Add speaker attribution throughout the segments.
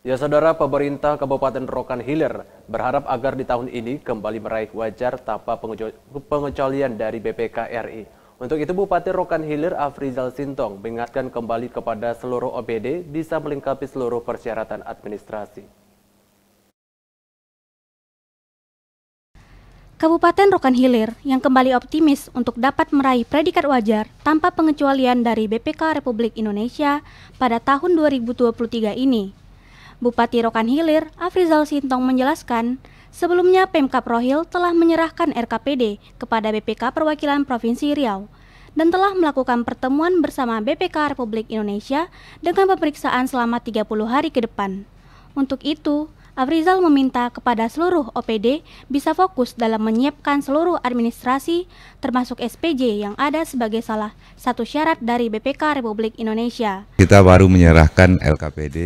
Speaker 1: Ya saudara, pemerintah Kabupaten Rokan Hilir berharap agar di tahun ini kembali meraih wajar tanpa pengecualian dari BPK RI. Untuk itu Bupati Rokan Hilir Afrizal Sintong mengingatkan kembali kepada seluruh OPD bisa melengkapi seluruh persyaratan administrasi.
Speaker 2: Kabupaten Rokan Hilir yang kembali optimis untuk dapat meraih predikat wajar tanpa pengecualian dari BPK Republik Indonesia pada tahun 2023 ini Bupati Rokan Hilir, Afrizal Sintong menjelaskan, sebelumnya Pemkap Rohil telah menyerahkan RKPD kepada BPK Perwakilan Provinsi Riau dan telah melakukan pertemuan bersama BPK Republik Indonesia dengan pemeriksaan selama 30 hari ke depan. Untuk itu, Afrizal meminta kepada seluruh OPD bisa fokus dalam menyiapkan seluruh administrasi termasuk SPJ yang ada sebagai salah satu syarat dari BPK Republik Indonesia.
Speaker 3: Kita baru menyerahkan LKPD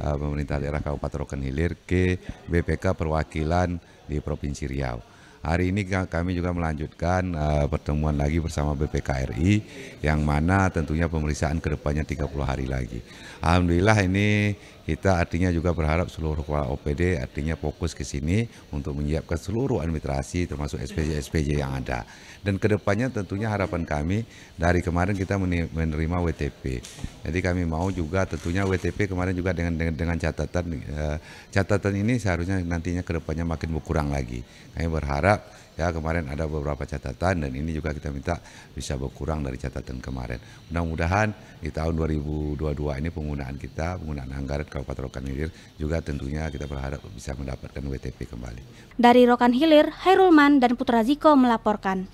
Speaker 3: Eh, pemerintah daerah Kabupaten Rokan Hilir ke BPK perwakilan di Provinsi Riau. Hari ini kami juga melanjutkan uh, pertemuan lagi bersama BPKRI yang mana tentunya pemeriksaan kedepannya 30 hari lagi. Alhamdulillah ini kita artinya juga berharap seluruh kepala OPD artinya fokus ke sini untuk menyiapkan seluruh administrasi termasuk SPJ-SPJ yang ada. Dan kedepannya tentunya harapan kami dari kemarin kita menerima WTP. Jadi kami mau juga tentunya WTP kemarin juga dengan dengan, dengan catatan uh, catatan ini seharusnya nantinya kedepannya makin berkurang lagi. Kami berharap berharap ya kemarin ada beberapa catatan dan ini juga kita minta bisa berkurang dari catatan kemarin. Mudah-mudahan di tahun 2022 ini penggunaan kita, penggunaan anggaran Kabupaten Rokan Hilir juga tentunya kita berharap bisa mendapatkan WTP kembali.
Speaker 2: Dari Rokan Hilir, Hairulman dan Putra Ziko melaporkan.